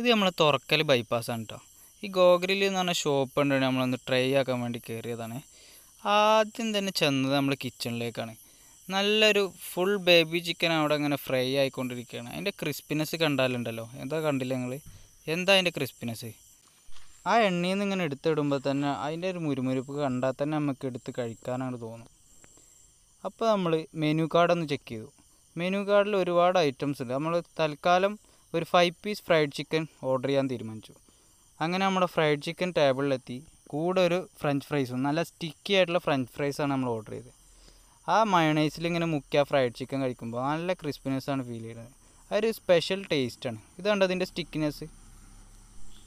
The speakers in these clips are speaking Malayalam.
ഇത് നമ്മളെ തുറക്കൽ ആണ് കേട്ടോ ഈ ഗോഗ്രിൽ എന്ന് പറഞ്ഞ ഷോപ്പ് ഉണ്ടെങ്കിൽ നമ്മളൊന്ന് ട്രൈ ആക്കാൻ വേണ്ടി കയറിയതാണ് ആദ്യം തന്നെ ചെന്നത് നമ്മൾ കിച്ചണിലേക്കാണ് നല്ലൊരു ഫുൾ ബേബി ചിക്കൻ അവിടെ അങ്ങനെ ഫ്രൈ ആയിക്കൊണ്ടിരിക്കുകയാണ് അതിൻ്റെ ക്രിസ്പിനെസ് കണ്ടാലുണ്ടല്ലോ എന്താ കണ്ടില്ല നിങ്ങൾ എന്താ അതിൻ്റെ ക്രിസ്പിനെസ് ആ എണ്ണയിൽ നിന്ന് ഇങ്ങനെ എടുത്തിടുമ്പോൾ തന്നെ അതിൻ്റെ ഒരു മുരുമുരുപ്പ് കണ്ടാൽ തന്നെ നമുക്ക് എടുത്ത് കഴിക്കാനാണ് തോന്നും അപ്പോൾ നമ്മൾ മെനു കാർഡൊന്ന് ചെക്ക് ചെയ്തു മെനു കാർഡിൽ ഒരുപാട് ഐറ്റംസ് ഉണ്ട് നമ്മൾ തൽക്കാലം ഒരു five piece fried chicken order ചെയ്യാൻ തീരുമാനിച്ചു അങ്ങനെ നമ്മുടെ ഫ്രൈഡ് ചിക്കൻ ടേബിളിലെത്തി കൂടെ ഒരു ഫ്രഞ്ച് ഫ്രൈസും നല്ല സ്റ്റിക്കി ആയിട്ടുള്ള ഫ്രഞ്ച് ഫ്രൈസാണ് നമ്മൾ ഓർഡർ ചെയ്തത് ആ മയണൈസിൽ ഇങ്ങനെ മുക്കിയ ഫ്രൈഡ് ചിക്കൻ കഴിക്കുമ്പോൾ നല്ല ക്രിസ്പിനെസ്സാണ് ഫീൽ ചെയ്യുന്നത് അതൊരു സ്പെഷ്യൽ ടേസ്റ്റാണ് ഇത് കണ്ടോ അതിൻ്റെ സ്റ്റിക്കിനെസ്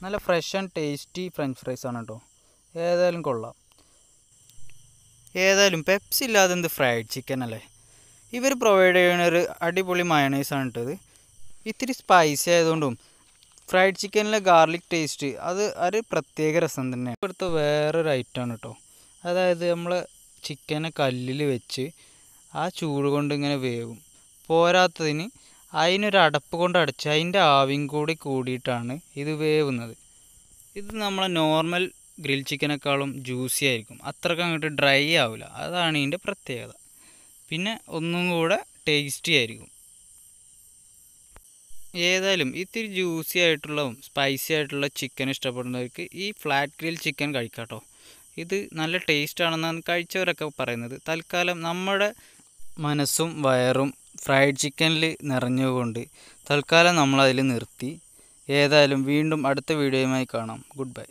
നല്ല fresh and tasty French fries ആണ് കേട്ടോ ഏതായാലും കൊള്ളാം ഏതായാലും പെപ്സി ഇല്ലാതെ എന്ത് ഫ്രൈഡ് ചിക്കൻ അല്ലേ ഇവർ പ്രൊവൈഡ് ചെയ്യുന്ന ഒരു അടിപൊളി മയണൈസാണ് കേട്ടത് ഇത്തിരി സ്പൈസി ആയതുകൊണ്ടും ഫ്രൈഡ് ചിക്കനിലെ ഗാർലിക് ടേസ്റ്റ് അത് ഒരു പ്രത്യേക രസം തന്നെയാണ് ഇവിടുത്തെ വേറൊരു ഐറ്റമാണ് കേട്ടോ അതായത് നമ്മൾ ചിക്കനെ കല്ലിൽ വെച്ച് ആ ചൂട് കൊണ്ട് ഇങ്ങനെ വേവും പോരാത്തതിന് അതിനൊരു അടപ്പ് കൊണ്ട് അടച്ച് അതിൻ്റെ ആവിയും കൂടി കൂടിയിട്ടാണ് ഇത് വേവുന്നത് ഇത് നമ്മളെ നോർമൽ ഗ്രിൽ ചിക്കനേക്കാളും ജ്യൂസി ആയിരിക്കും അത്രയ്ക്ക് അങ്ങോട്ട് ഡ്രൈ ആവില്ല അതാണ് ഇതിൻ്റെ പ്രത്യേകത പിന്നെ ഒന്നും കൂടെ ടേസ്റ്റി ആയിരിക്കും ഏതായാലും ഇത്തിരി ജ്യൂസി ആയിട്ടുള്ളതും സ്പൈസി ആയിട്ടുള്ള ചിക്കൻ ഇഷ്ടപ്പെടുന്നവർക്ക് ഈ ഫ്ലാറ്റ് ഗ്രിൽ ചിക്കൻ കഴിക്കാം കേട്ടോ ഇത് നല്ല ടേസ്റ്റ് ആണെന്നാണ് കഴിച്ചവരൊക്കെ പറയുന്നത് തൽക്കാലം നമ്മുടെ മനസ്സും വയറും ഫ്രൈഡ് ചിക്കനിൽ നിറഞ്ഞുകൊണ്ട് തൽക്കാലം നമ്മളതിൽ നിർത്തി ഏതായാലും വീണ്ടും അടുത്ത വീഡിയോയുമായി കാണാം ഗുഡ് ബൈ